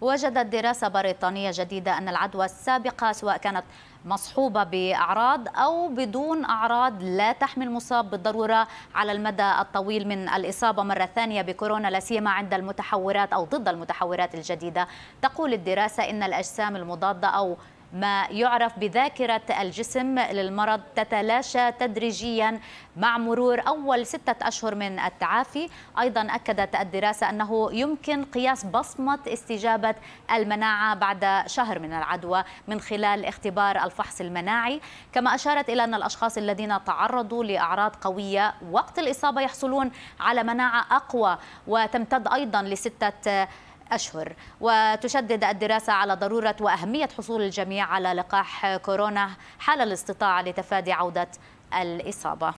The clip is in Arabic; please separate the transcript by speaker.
Speaker 1: وجدت دراسة بريطانية جديدة أن العدوى السابقة سواء كانت مصحوبة بأعراض أو بدون أعراض لا تحمي المصاب بالضرورة على المدى الطويل من الإصابة مرة ثانية بكورونا لا سيما عند المتحورات أو ضد المتحورات الجديدة تقول الدراسة إن الأجسام المضادة أو ما يعرف بذاكرة الجسم للمرض تتلاشى تدريجيا مع مرور أول ستة أشهر من التعافي أيضا أكدت الدراسة أنه يمكن قياس بصمة استجابة المناعة بعد شهر من العدوى من خلال اختبار الفحص المناعي كما أشارت إلى أن الأشخاص الذين تعرضوا لأعراض قوية وقت الإصابة يحصلون على مناعة أقوى وتمتد أيضا لستة أشهر وتشدد الدراسة على ضرورة وأهمية حصول الجميع على لقاح كورونا حال الاستطاعة لتفادي عودة الإصابة